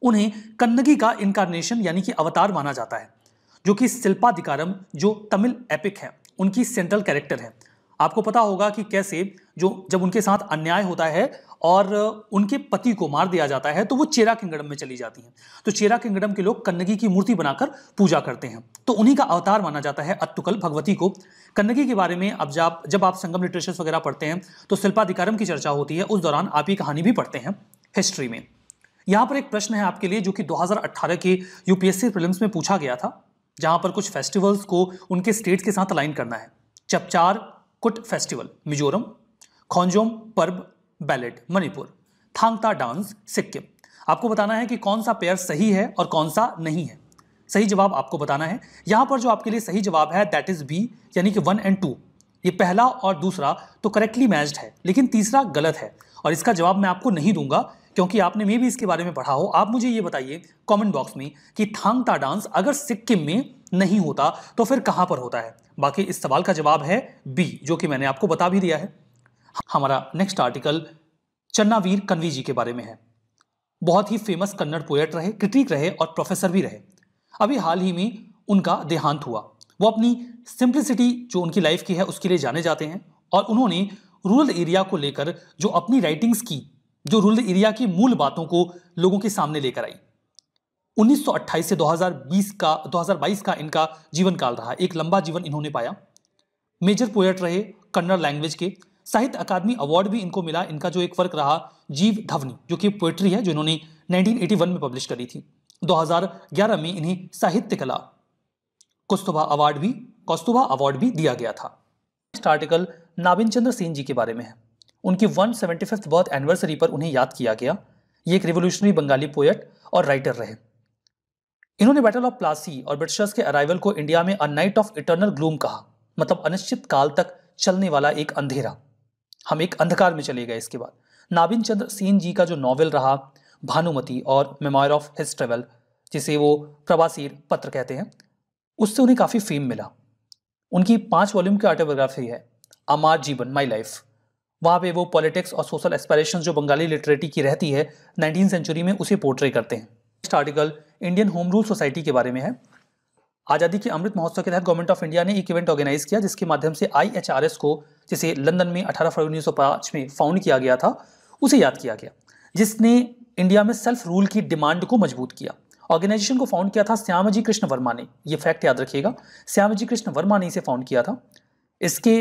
A: उन्हें कन्नगी का इनकारनेशन यानी कि अवतार माना जाता है जो कि शिल्पाधिकारम जो तमिल एपिक है उनकी सेंट्रल कैरेक्टर है आपको पता होगा कि कैसे जो जब उनके साथ अन्याय होता है और उनके पति को मार दिया जाता है तो वो चेरा किंगडम में चली जाती हैं तो चेरा किंगडम के लोग कन्नगी की मूर्ति बनाकर पूजा करते हैं तो उन्हीं का अवतार माना जाता है अत्तुकल भगवती को कन्नगी के बारे में अब जब जब आप संगम लिटरेचर्स वगैरह पढ़ते हैं तो शिल्पाधिकारम की चर्चा होती है उस दौरान आप ये कहानी भी पढ़ते हैं हिस्ट्री में यहाँ पर एक प्रश्न है आपके लिए जो कि 2018 के यूपीएससी प्रीलिम्स में पूछा गया था जहाँ पर कुछ फेस्टिवल्स को उनके स्टेट्स के साथ अलाइन करना है चपचार कुट festival Mizoram Khongjom Parba ballet Manipur Thangta dance Sikkim आपको बताना है कि कौन सा पेयर सही है और कौन सा नहीं है सही जवाब आपको बताना है यहाँ पर जो आपके लिए सही जवाब है दैट इज़ बी यानी कि वन एंड टू ये पहला और दूसरा तो करेक्टली मैच्ड है लेकिन तीसरा गलत है और इसका जवाब मैं आपको नहीं दूंगा क्योंकि आपने मे भी इसके बारे में पढ़ा हो आप मुझे ये बताइए कमेंट बॉक्स में कि थांगता डांस अगर सिक्किम में नहीं होता तो फिर कहाँ पर होता है बाकी इस सवाल का जवाब है बी जो कि मैंने आपको बता भी दिया है हमारा नेक्स्ट आर्टिकल चन्नावीर कन्वी जी के बारे में है बहुत ही फेमस कन्नड़ पोएट रहे क्रिटिक रहे और प्रोफेसर भी रहे अभी हाल ही में उनका देहांत हुआ वो अपनी सिंप्लिसिटी जो उनकी लाइफ की है उसके लिए जाने जाते हैं और उन्होंने रूरल एरिया को लेकर जो अपनी राइटिंग्स की जो रूरल एरिया की मूल बातों को लोगों के सामने लेकर आई 1928 से 2020 का 2022 का इनका जीवन काल रहा एक लंबा जीवन इन्होंने पाया मेजर पोएट रहे कन्नड़ लैंग्वेज के साहित्य अकादमी अवार्ड भी इनको मिला इनका जो एक वर्क रहा जीव धवनी जो कि पोएट्री है जो इन्होंने 1981 में पब्लिश करी थी 2011 में इन्हें साहित्य कला कुस्तुभा अवार्ड भी कौस्तुभा अवार्ड भी दिया गया था नेक्स्ट आर्टिकल नाबिन चंद्र सेन जी के बारे में है उनकी one seventy fifth birth anniversary पर उन्हें याद किया गया ये एक रिवोल्यूशनरी बंगाली पोएट और राइटर रहे इन्होंने बैटल ऑफ प्लासी और ब्रिटिशर्स के अराइवल को इंडिया में a night of eternal gloom कहा मतलब अनिश्चित काल तक चलने वाला एक अंधेरा हम एक अंधकार में चले गए इसके बाद नाबिन चंद्र सेन जी का जो नॉवल रहा भानुमति और मेमोयर ऑफ हिज ट्रेवल जिसे वो प्रवासीर पत्र कहते हैं उससे उन्हें काफ़ी फेम मिला उनकी पाँच वॉल्यूम की ऑटोबोग्राफी है अमार जीवन माई लाइफ वहाँ पे वो पॉलिटिक्स और सोशल एस्पायरेशन जो बंगाली लिटरेटी की रहती है नाइनटीन सेंचुरी में उसे पोर्ट्रे करते हैं next article Indian home rule society के बारे में है आज़ादी के अमृत महोत्सव के तहत गवर्नमेंट ऑफ इंडिया ने एक इवेंट ऑर्गेनाइज किया जिसके माध्यम से एस को जिसे लंदन में अठारह फरवरी 1905 में फाउंड किया गया था उसे याद किया गया जिसने इंडिया में सेल्फ रूल की डिमांड को मजबूत किया ऑर्गेनाइजेशन को फाउंड किया था श्यामजी कृष्ण वर्मा ने ये फैक्ट याद रखिएगा श्यामजी कृष्ण वर्मा ने इसे फाउंड किया था इसके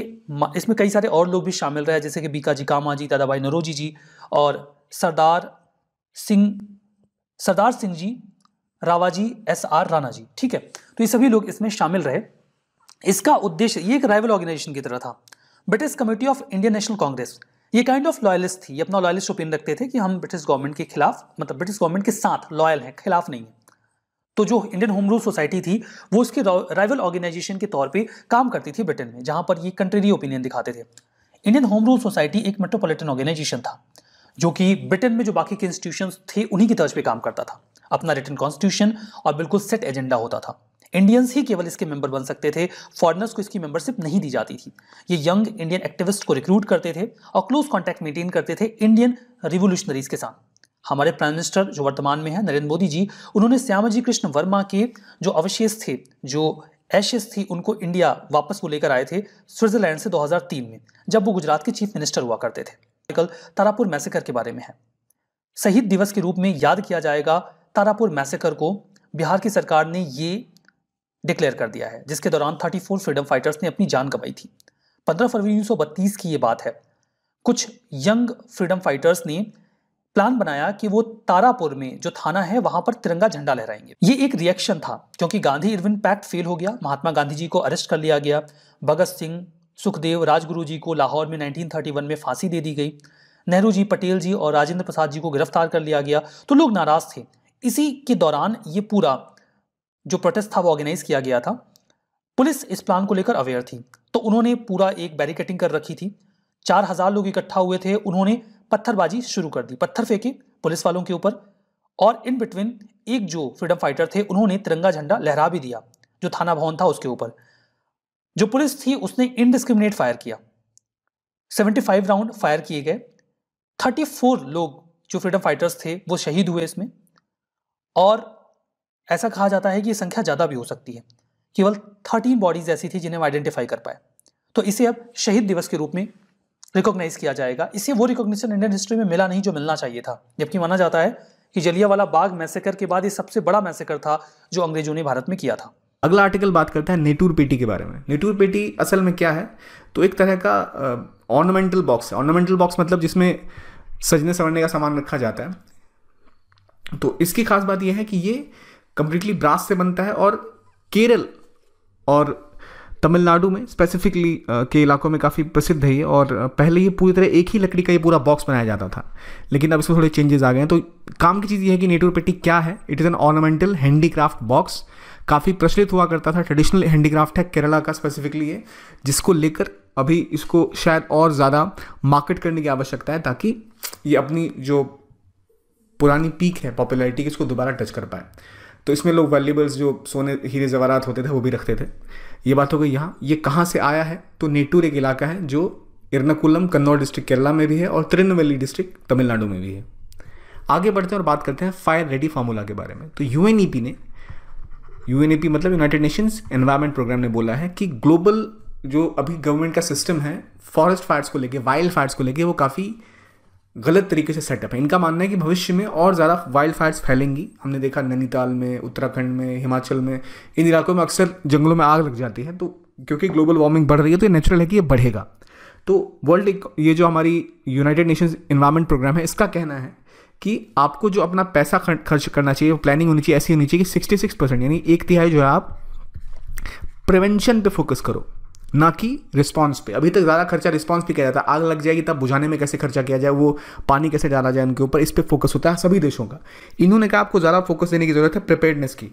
A: इसमें कई सारे और लोग भी शामिल रहे जैसे कि बीकाजी कामा जी भाई नरोजी जी और सरदार सिंह सरदार सिंह जी रावाजी एस आर राणा जी ठीक है तो ये सभी लोग इसमें शामिल रहे इसका उद्देश्य ये एक राइवल ऑर्गेनाइजेशन की तरह था British committee of Indian National Congress ये काइंड ऑफ लॉयलिस्ट थी ये अपना लॉयलिस्ट ओपिनियन रखते थे कि हम ब्रिटिश गवर्नमेंट के खिलाफ मतलब ब्रिटिश गवर्नमेंट के साथ लॉयल हैं खिलाफ नहीं है तो जो इंडियन होम रूल सोसाइटी थी वो उसके राइवल ऑर्गेनाइजेशन के तौर पे काम करती थी ब्रिटेन में जहां पर ये कंट्रेरी ओपिनियन दिखाते थे इंडियन होम रूल सोसाइटी एक मेट्रोपॉलिटन ऑर्गेनाइजेशन था जो कि ब्रिटेन में जो बाकी के इंस्टीट्यूशन थे उन्हीं की तर्ज पर काम करता था अपना रिटर्न कॉन्स्टिट्यूशन और बिल्कुल सेट एजेंडा होता था इंडियंस ही केवल इसके मेंबर बन सकते थे फॉरनर्स को इसकी मेंबरशिप नहीं दी जाती थी ये यंग इंडियन एक्टिविस्ट को रिक्रूट करते थे और क्लोज कॉन्टैक्ट मेंटेन करते थे इंडियन रिवोल्यूशनरीज के साथ हमारे प्राइम मिनिस्टर जो वर्तमान में है नरेंद्र मोदी जी उन्होंने श्यामाजी कृष्ण वर्मा के जो अवशेष थे जो एशेस थी उनको इंडिया वापस वो लेकर आए थे स्विट्जरलैंड से 2003 में जब वो गुजरात के चीफ मिनिस्टर हुआ करते थे आर्टिकल तारापुर मैसेकर के बारे में है शहीद दिवस के रूप में याद किया जाएगा तारापुर मैसेकर को बिहार की सरकार ने ये डिक्लेयर कर दिया है जिसके दौरान 34 फ्रीडम फाइटर्स ने अपनी जान गंवाई थी 15 फरवरी 1932 की ये बात है कुछ यंग फ्रीडम फाइटर्स ने प्लान बनाया कि वो तारापुर में जो थाना है वहां पर तिरंगा झंडा लहराएंगे ये एक रिएक्शन था क्योंकि गांधी इरविन पैक्ट फेल हो गया महात्मा गांधी जी को अरेस्ट कर लिया गया भगत सिंह सुखदेव राजगुरु जी को लाहौर में 1931 में फांसी दे दी गई नेहरू जी पटेल जी और राजेंद्र प्रसाद जी को गिरफ्तार कर लिया गया तो लोग नाराज थे इसी के दौरान ये पूरा जो प्रोटेस्ट था वो ऑर्गेनाइज किया गया था पुलिस इस प्लान को लेकर अवेयर थी तो उन्होंने पूरा एक बैरिकेटिंग कर रखी थी चार हजार लोग इकट्ठा हुए थे उन्होंने पत्थरबाजी शुरू कर दी पत्थर फेंके पुलिस वालों के ऊपर और इन बिटवीन एक जो फ्रीडम फाइटर थे उन्होंने तिरंगा झंडा लहरा भी दिया जो थाना भवन था उसके ऊपर जो पुलिस थी उसने इनडिस्क्रिमिनेट फायर किया 75 राउंड फायर किए गए 34 लोग जो फ्रीडम फाइटर्स थे वो शहीद हुए इसमें और ऐसा कहा जाता है कि ये संख्या ज़्यादा भी हो सकती है केवल थर्टीन बॉडीज़ ऐसी थी जिन्हें आइडेंटिफाई कर पाए तो इसे अब शहीद दिवस के रूप में रिकॉग्नाइज किया जाएगा इसे वो रिकॉग्निशन इंडियन हिस्ट्री में मिला नहीं जो मिलना चाहिए था जबकि माना जाता है कि जलियावाला बाग मैसेकर के बाद ये सबसे बड़ा मैसेकर था जो अंग्रेजों ने भारत में किया था अगला आर्टिकल बात करता है नेटूर पेटी के बारे में नेटूर पेटी असल में क्या है तो एक तरह का ऑर्नामेंटल बॉक्स
C: है ऑर्नामेंटल बॉक्स मतलब जिसमें सजने संवरने का सामान रखा जाता है तो इसकी खास बात यह है कि ये कंप्लीटली ब्रास से बनता है और केरल और तमिलनाडु में स्पेसिफिकली के इलाकों में काफ़ी प्रसिद्ध है ये और पहले ये पूरी तरह एक ही लकड़ी का ये पूरा बॉक्स बनाया जाता था लेकिन अब इसमें थोड़े चेंजेस आ गए हैं तो काम की चीज़ ये है कि नेटवर पेटी क्या है it is an ornamental handicraft box काफ़ी प्रचलित हुआ करता था ट्रेडिशनल हैंडीक्राफ्ट है केरला का स्पेसिफिकली ये जिसको लेकर अभी इसको शायद और ज़्यादा मार्केट करने की आवश्यकता है ताकि ये अपनी जो पुरानी पीक है पॉपुलैरिटी की इसको दोबारा टच कर पाए तो इसमें लोग वैल्यूबल्स जो सोने हीरे जवारात होते थे वो भी रखते थे ये बात हो गई यहाँ ये कहाँ से आया है तो नेटूर एक इलाका है जो इरनाकुलम कन्नौर डिस्ट्रिक्ट केरला में भी है और तिरुनवेली डिस्ट्रिक्ट तमिलनाडु में भी है आगे बढ़ते हैं और बात करते हैं फायर रेडी फार्मूला के बारे में तो यू ने यू मतलब यूनाइटेड नेशंस एनवायरमेंट प्रोग्राम ने बोला है कि ग्लोबल जो अभी गवर्नमेंट का सिस्टम है फॉरेस्ट फायर्स को लेके वाइल्ड फायर्स को लेके वो काफ़ी गलत तरीके से सेटअप है इनका मानना है कि भविष्य में और ज़्यादा वाइल्ड फायर्स फैलेंगी हमने देखा नैनीताल में उत्तराखंड में हिमाचल में इन इलाकों में अक्सर जंगलों में आग लग जाती है तो क्योंकि ग्लोबल वार्मिंग बढ़ रही है तो ये नेचुरल है कि ये बढ़ेगा तो वर्ल्ड ये जो हमारी यूनाइटेड नेशंस इन्वायरमेंट प्रोग्राम है इसका कहना है कि आपको जो अपना पैसा खर्च करना चाहिए प्लानिंग होनी चाहिए ऐसी होनी चाहिए कि सिक्सटी सिक्स परसेंट यानी एक तिहाई जो है आप प्रिवेंशन पे फोकस करो ना कि रिस्पांस पे अभी तक ज़्यादा खर्चा रिस्पॉन्स पे किया जाता है आग लग जाएगी तब बुझाने में कैसे खर्चा किया जाए वो पानी कैसे डाला जाए उनके ऊपर इस पर फोकस होता है सभी देशों का इन्होंने कहा आपको ज़्यादा फोकस देने की ज़रूरत है प्रिपेयरनेस की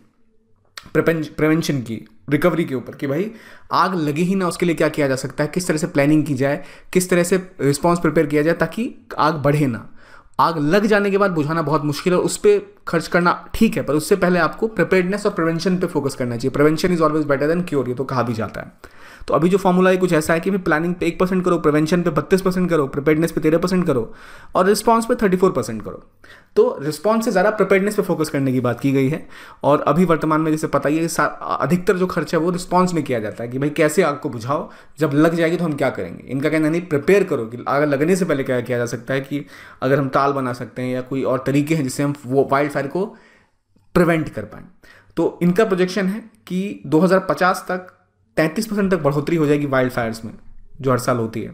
C: प्रिवेंशन की रिकवरी के ऊपर कि भाई आग लगे ही ना उसके लिए क्या किया जा सकता है किस तरह से प्लानिंग की जाए किस तरह से रिस्पॉन्स प्रिपेयर किया जाए ताकि आग बढ़े ना आग लग जाने के बाद बुझाना बहुत मुश्किल है उस पर खर्च करना ठीक है पर उससे पहले आपको प्रिपेयर्डनेस और प्रिवेंशन पे फोकस करना चाहिए prevention is always better than cure ये तो कहा भी जाता है तो अभी जो फॉर्मूला है कुछ ऐसा है कि भाई प्लानिंग पे एक परसेंट करो प्रिवेंशन पे बत्तीस परसेंट करो प्रिपेडनेस पे तेरह परसेंट करो और रिस्पॉन्स पे थर्टी फोर परसेंट करो तो रिस्पॉन्स से ज़्यादा प्रिपेडनेस पे फोकस करने की बात की गई है और अभी वर्तमान में जैसे पता ही है अधिकतर जो खर्च है वो रिस्पॉन्स में किया जाता है कि भाई कैसे आग को बुझाओ जब लग जाएगी तो हम क्या करेंगे इनका कहना नहीं प्रिपेयर करो कि आग लगने से पहले क्या किया जा सकता है कि अगर हम ताल बना सकते हैं या कोई और तरीके हैं जिससे हम वो वाइल्ड फायर को प्रिवेंट कर पाए तो इनका प्रोजेक्शन है कि 2050 तक तैंतीस परसेंट तक बढ़ोतरी हो जाएगी वाइल्ड फायर्स में जो हर साल होती है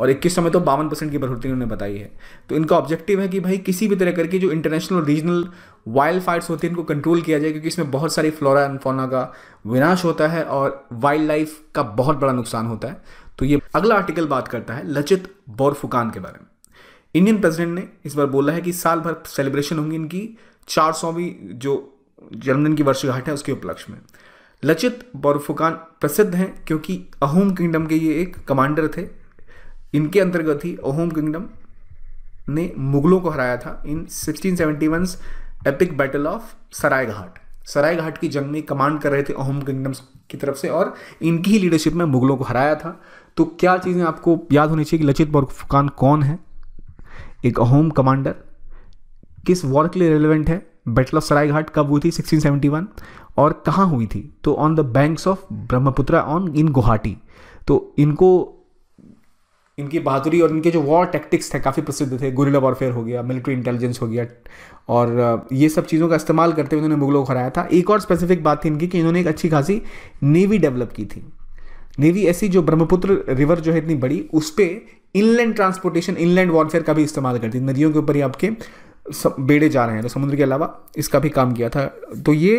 C: और इक्कीस समय तो बावन परसेंट की बढ़ोतरी उन्होंने बताई है तो इनका ऑब्जेक्टिव है कि भाई किसी भी तरह करके जो इंटरनेशनल और रीजनल वाइल्ड फायर्स होती हैं इनको कंट्रोल किया जाए क्योंकि इसमें बहुत सारी फ्लोरा एंड फोना का विनाश होता है और वाइल्ड लाइफ का बहुत बड़ा नुकसान होता है तो ये अगला आर्टिकल बात करता है लचित बोरफुकान के बारे में इंडियन प्रेसिडेंट ने इस बार बोला है कि साल भर सेलिब्रेशन होंगी इनकी चार सौवीं जो जन्मदिन की वर्षगांठ है उसके उपलक्ष्य में लचित बोरफुकान प्रसिद्ध हैं क्योंकि अहोम किंगडम के ये एक कमांडर थे इनके अंतर्गत ही अहोम किंगडम ने मुगलों को हराया था in 1671 epic battle of Saraighat Saraighat की जंग में कमांड कर रहे थे अहोम किंगडम्स की तरफ से और इनकी ही लीडरशिप में मुगलों को हराया था तो क्या चीज़ें आपको याद होनी चाहिए कि लचित बोरफुकान कौन है एक अहोम कमांडर किस वॉर के लिए रेलिवेंट है बैटल ऑफ सरायघाट कब हुई थी सिक्सटीन और कहाँ हुई थी तो on the banks of Brahmaputra on in Guwahati तो इनको इनकी बहादुरी और इनके जो वॉर टैक्टिक्स थे काफ़ी प्रसिद्ध थे गुरिला वॉरफेयर हो गया मिलिट्री इंटेलिजेंस हो गया और ये सब चीज़ों का इस्तेमाल करते हुए इन्होंने मुगलों को हराया था एक और स्पेसिफिक बात थी इनकी कि इन्होंने एक अच्छी खासी नेवी डेवलप की थी नेवी ऐसी जो ब्रह्मपुत्र रिवर जो है इतनी बड़ी उस पर इनलैंड ट्रांसपोर्टेशन इनलैंड वॉरफेयर का भी इस्तेमाल करती नदियों के ऊपर ही आपके बेड़े जा रहे हैं तो समुद्र के अलावा इसका भी काम किया था तो ये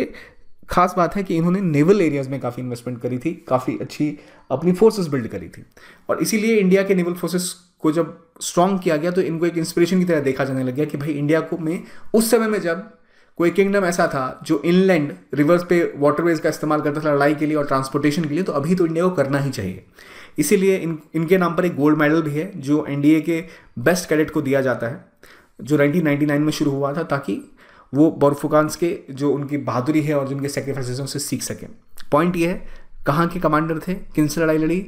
C: खास बात है कि इन्होंने नेवल एरियाज़ में काफ़ी इन्वेस्टमेंट करी थी काफ़ी अच्छी अपनी फोर्सेस बिल्ड करी थी और इसीलिए इंडिया के नेवल फोर्सेस को जब स्ट्रॉन्ग किया गया तो इनको एक इंस्पिरेशन की तरह देखा जाने लग गया कि भाई इंडिया को में उस समय में जब कोई किंगडम ऐसा था जो इनलैंड रिवर्स पे वाटरवेज का इस्तेमाल करता था लड़ाई के लिए और ट्रांसपोर्टेशन के लिए तो अभी तो इंडिया को करना ही चाहिए इसीलिए इन इनके नाम पर एक गोल्ड मेडल भी है जो एनडीए के बेस्ट कैडेट को दिया जाता है जो 1999 में शुरू हुआ था ताकि वो बर्फुकांस के जो उनकी बहादुरी है और जो उनके सेक्रीफाइसेस सीख सकें पॉइंट ये है कहाँ के कमांडर थे किन से लड़ाई लड़ी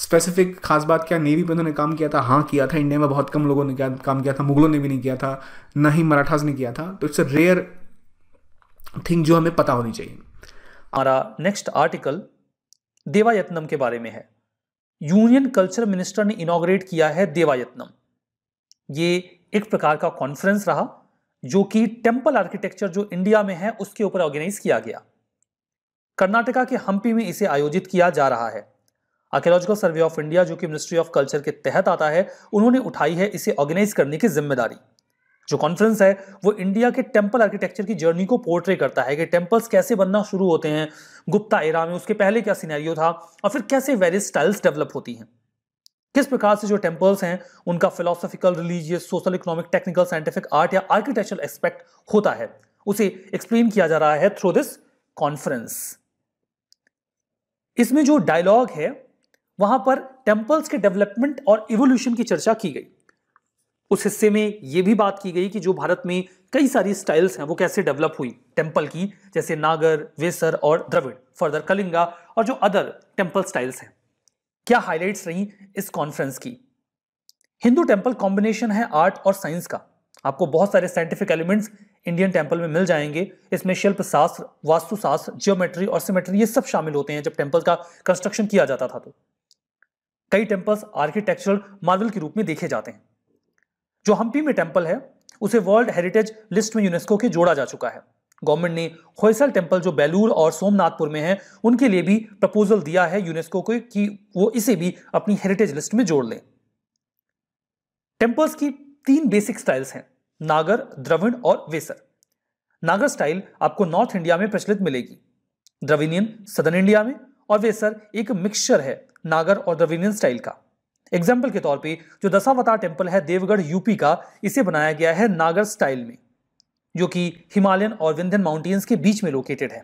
C: स्पेसिफिक खास बात क्या नेवी में उन्होंने काम किया था हाँ किया था इंडिया में बहुत कम लोगों ने क्या काम किया था मुगलों ने भी नहीं किया था ना ही मराठास ने किया था तो इट्स अ रेयर
A: थिंग जो हमें पता होनी चाहिए हमारा नेक्स्ट आर्टिकल देवायत्नम के बारे में है यूनियन कल्चर मिनिस्टर ने इनाग्रेट किया है देवायत्नम ये एक प्रकार का कॉन्फ्रेंस रहा जो कि टेम्पल आर्किटेक्चर जो इंडिया में है उसके ऊपर ऑर्गेनाइज किया गया कर्नाटका के हम्पी में इसे आयोजित किया जा रहा है आर्कियोलॉजिकल सर्वे ऑफ इंडिया जो कि मिनिस्ट्री ऑफ कल्चर के तहत आता है उन्होंने उठाई है इसे ऑर्गेनाइज करने की जिम्मेदारी जो कॉन्फ्रेंस है वो इंडिया के टेम्पल आर्किटेक्चर की जर्नी को पोर्ट्रे करता है कि टेम्पल्स कैसे बनना शुरू होते हैं गुप्ता एरा में उसके पहले क्या सिनेरियो था और फिर कैसे वेरियस स्टाइल्स डेवलप होती हैं किस प्रकार से जो टेम्पल्स हैं उनका philosophical religious social economic technical scientific art या आर्किटेक्चरल एस्पेक्ट होता है उसे एक्सप्लेन किया जा रहा है थ्रू दिस कॉन्फ्रेंस इसमें जो डायलॉग है वहां पर टेम्पल्स के डेवलपमेंट और इवोल्यूशन की चर्चा की गई उस हिस्से में यह भी बात की गई कि जो भारत में कई सारी स्टाइल्स हैं वो कैसे डेवलप हुई टेम्पल की जैसे नागर वेसर और द्रविड़ फर्दर कलिंगा और जो अदर टेम्पल स्टाइल्स हैं क्या हाईलाइट्स रही इस कॉन्फ्रेंस की हिंदू टेम्पल कॉम्बिनेशन है आर्ट और साइंस का आपको बहुत सारे साइंटिफिक एलिमेंट्स इंडियन टेम्पल में मिल जाएंगे इसमें शिल्प शास्त्र वास्तुशास्त्र जियोमेट्री और सिमेट्री ये सब शामिल होते हैं जब टेम्पल का कंस्ट्रक्शन किया जाता था तो कई टेम्पल्स आर्किटेक्चरल मार्वल के रूप में देखे जाते हैं जो हम्पी में टेम्पल है उसे वर्ल्ड हेरिटेज लिस्ट में यूनेस्को के जोड़ा जा चुका है गवर्नमेंट ने होयसल टेम्पल जो बेलूर और सोमनाथपुर में है उनके लिए भी प्रपोजल दिया है यूनेस्को को कि वो इसे भी अपनी हेरिटेज लिस्ट में जोड़ लें टेम्पल्स की तीन बेसिक स्टाइल्स हैं नागर द्रविण और वेसर नागर स्टाइल आपको नॉर्थ इंडिया में प्रचलित मिलेगी द्रविनियन सदर्न इंडिया में और वेसर एक मिक्सचर है नागर और द्रविनियन स्टाइल का एग्जाम्पल के तौर पे जो दशावतार टेम्पल है देवगढ़ यूपी का इसे बनाया गया है नागर स्टाइल में जो कि हिमालयन और विंध्यन माउंटेन्स के बीच में लोकेटेड है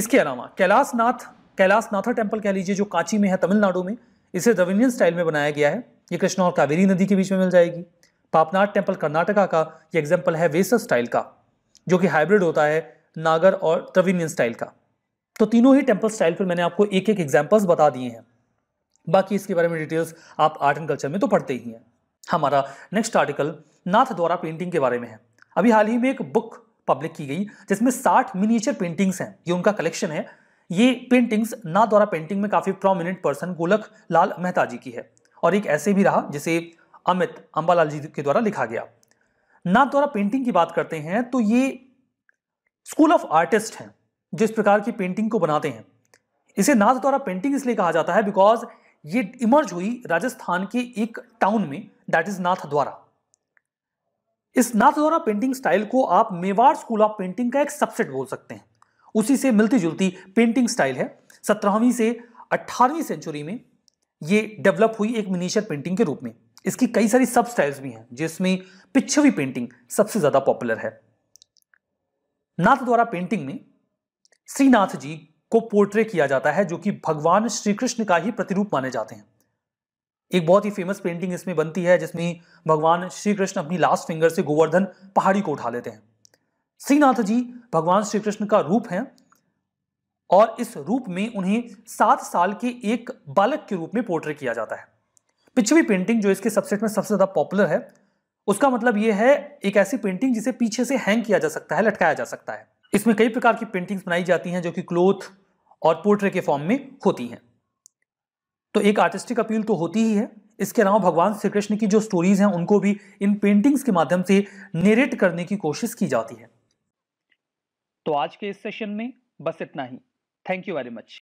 A: इसके अलावा कैलाशनाथ कैलाशनाथा टेम्पल कह लीजिए जो कांची में है तमिलनाडु में इसे द्रविनियन स्टाइल में बनाया गया है ये कृष्णा और कावेरी नदी के बीच में मिल जाएगी पापनाथ टेम्पल कर्नाटका का ये एग्जाम्पल है वेसर स्टाइल का जो कि हाइब्रिड होता है नागर और द्रविनियन स्टाइल का तो तीनों ही टेम्पल स्टाइल पर मैंने आपको एक एक एग्जाम्पल्स बता दिए हैं बाकी इसके बारे में डिटेल्स आप आर्ट एंड कल्चर में तो पढ़ते ही हैं हमारा नेक्स्ट आर्टिकल नाथ द्वारा पेंटिंग के बारे में है अभी हाल ही में एक बुक पब्लिक की गई जिसमें साठ मिनिएचर पेंटिंग्स हैं ये उनका कलेक्शन है ये पेंटिंग्स नाथ द्वारा पेंटिंग में काफ़ी प्रोमिनेंट पर्सन गोलख लाल मेहता जी की है और एक ऐसे भी रहा जिसे अमित अम्बालाल जी के द्वारा लिखा गया नाथ द्वारा पेंटिंग की बात करते हैं तो ये स्कूल ऑफ आर्टिस्ट हैं जिस प्रकार की पेंटिंग को बनाते हैं इसे नाथ द्वारा पेंटिंग इसलिए कहा जाता है बिकॉज ये इमर्ज हुई राजस्थान के एक टाउन में दैट इज नाथ द्वारा इस नाथद्वारा पेंटिंग स्टाइल को आप मेवाड़ स्कूल ऑफ पेंटिंग का एक सबसेट बोल सकते हैं उसी से मिलती जुलती पेंटिंग स्टाइल है सत्रहवीं से अट्ठारहवीं सेंचुरी में ये डेवलप हुई एक मिनीचर पेंटिंग के रूप में इसकी कई सारी सब स्टाइल्स भी हैं जिसमें पिछवी पेंटिंग सबसे ज्यादा पॉपुलर है नाथ द्वारा पेंटिंग में श्रीनाथ जी को पोर्ट्रे किया जाता है जो कि भगवान श्री कृष्ण का ही प्रतिरूप माने जाते हैं एक बहुत ही फेमस पेंटिंग इसमें बनती है जिसमें भगवान श्री कृष्ण अपनी लास्ट फिंगर से गोवर्धन पहाड़ी को उठा लेते हैं श्रीनाथ जी भगवान श्री कृष्ण का रूप है और इस रूप में उन्हें सात साल के एक बालक के रूप में पोर्ट्रेट किया जाता है पिछवी पेंटिंग जो इसके सबसेट में सबसे ज़्यादा पॉपुलर है उसका मतलब यह है एक ऐसी पेंटिंग जिसे पीछे से हैंग किया जा सकता है लटकाया जा सकता है इसमें कई प्रकार की पेंटिंग्स बनाई जाती हैं जो कि क्लोथ और पोर्ट्रे के फॉर्म में होती हैं तो एक आर्टिस्टिक अपील तो होती ही है इसके अलावा भगवान श्री कृष्ण की जो स्टोरीज हैं उनको भी इन पेंटिंग्स के माध्यम से नेरेट करने की कोशिश की जाती है तो आज के इस सेशन में बस इतना ही थैंक यू वेरी मच